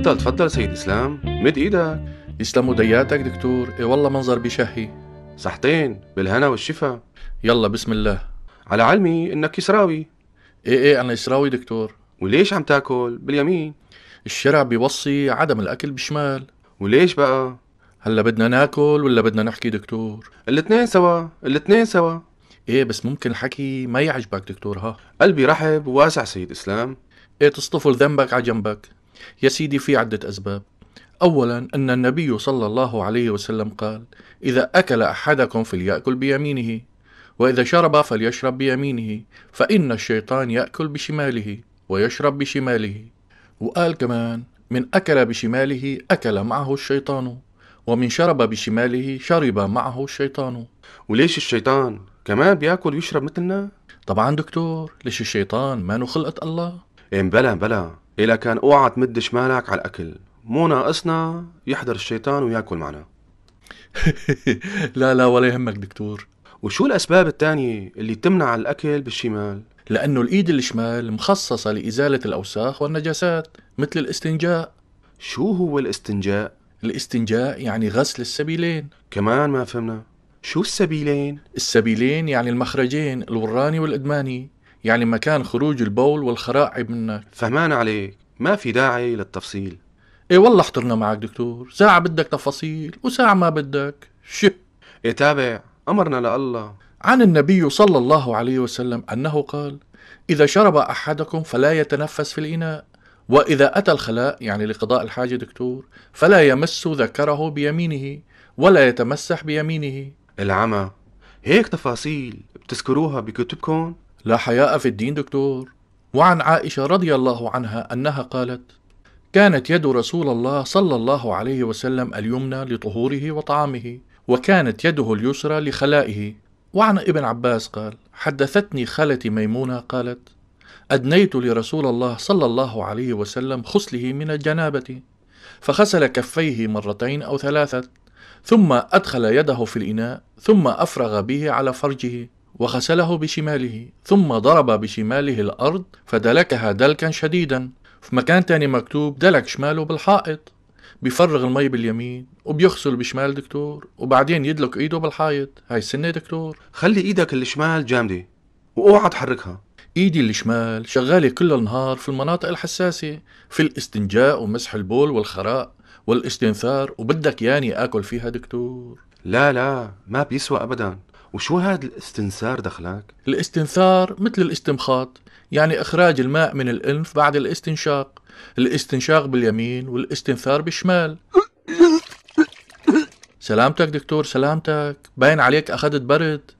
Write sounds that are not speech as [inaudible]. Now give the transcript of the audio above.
تفضل تفضل سيد اسلام مد ايدك يسلموا دياتك دكتور اي والله منظر بشهي صحتين بالهنا والشفا يلا بسم الله على علمي انك كسراوي ايه ايه انا اسراوي دكتور وليش عم تاكل باليمين الشرع بيوصي عدم الاكل بالشمال وليش بقى هلا بدنا ناكل ولا بدنا نحكي دكتور الاثنين سوا الاثنين سوا ايه بس ممكن الحكي ما يعجبك دكتور ها قلبي رحب وواسع سيد اسلام ايه تصطفل ذنبك على جنبك يا سيدي في عدة أسباب أولا أن النبي صلى الله عليه وسلم قال إذا أكل أحدكم فليأكل بيمينه وإذا شرب فليشرب بيمينه فإن الشيطان يأكل بشماله ويشرب بشماله وقال كمان من أكل بشماله أكل معه الشيطان ومن شرب بشماله شرب معه الشيطان وليش الشيطان كمان بياكل ويشرب مثلنا؟ طبعا دكتور ليش الشيطان ما خلقة الله؟ إيه بلا بلا إلا كان اوعى تمد شمالك على الأكل مو ناقصنا يحضر الشيطان وياكل معنا [laughs] لا لا ولا يهمك دكتور وشو الأسباب الثانية اللي تمنع الأكل بالشمال؟ لأنه الإيد الشمال مخصصة لإزالة الأوساخ والنجاسات مثل الاستنجاء شو هو الاستنجاء؟ الاستنجاء يعني غسل السبيلين كمان ما فهمنا شو السبيلين؟ السبيلين يعني المخرجين الوراني والإدماني يعني مكان خروج البول والخراع منك فهمان عليك ما في داعي للتفصيل ايه والله احترنا معك دكتور ساعة بدك تفاصيل وساعة ما بدك شه ايه تابع أمرنا لله عن النبي صلى الله عليه وسلم أنه قال إذا شرب أحدكم فلا يتنفس في الإناء وإذا أتى الخلاء يعني لقضاء الحاجة دكتور فلا يمس ذكره بيمينه ولا يتمسح بيمينه العمى هيك تفاصيل بتذكروها بكتبكم لا حياء في الدين دكتور وعن عائشه رضي الله عنها انها قالت كانت يد رسول الله صلى الله عليه وسلم اليمنى لطهوره وطعامه وكانت يده اليسرى لخلائه وعن ابن عباس قال حدثتني خالتي ميمونه قالت ادنيت لرسول الله صلى الله عليه وسلم خسله من الجنابه فغسل كفيه مرتين او ثلاثه ثم ادخل يده في الاناء ثم افرغ به على فرجه وغسله بشماله ثم ضرب بشماله الأرض فدلكها دلكا شديدا في مكان تاني مكتوب دلك شماله بالحائط بيفرغ المي باليمين وبيغسل بشمال دكتور وبعدين يدلك ايده بالحائط هاي السنة دكتور خلي ايدك الشمال جامدة واوعى تحركها ايدي الشمال شغالة كل النهار في المناطق الحساسة في الاستنجاء ومسح البول والخراء والاستنثار وبدك ياني اكل فيها دكتور لا لا ما بيسوى ابدا وشو هذا الاستنثار دخلك؟ الاستنثار مثل الاستمخاط يعني إخراج الماء من الأنف بعد الاستنشاق الاستنشاق باليمين والاستنثار بالشمال سلامتك دكتور سلامتك باين عليك أخذت برد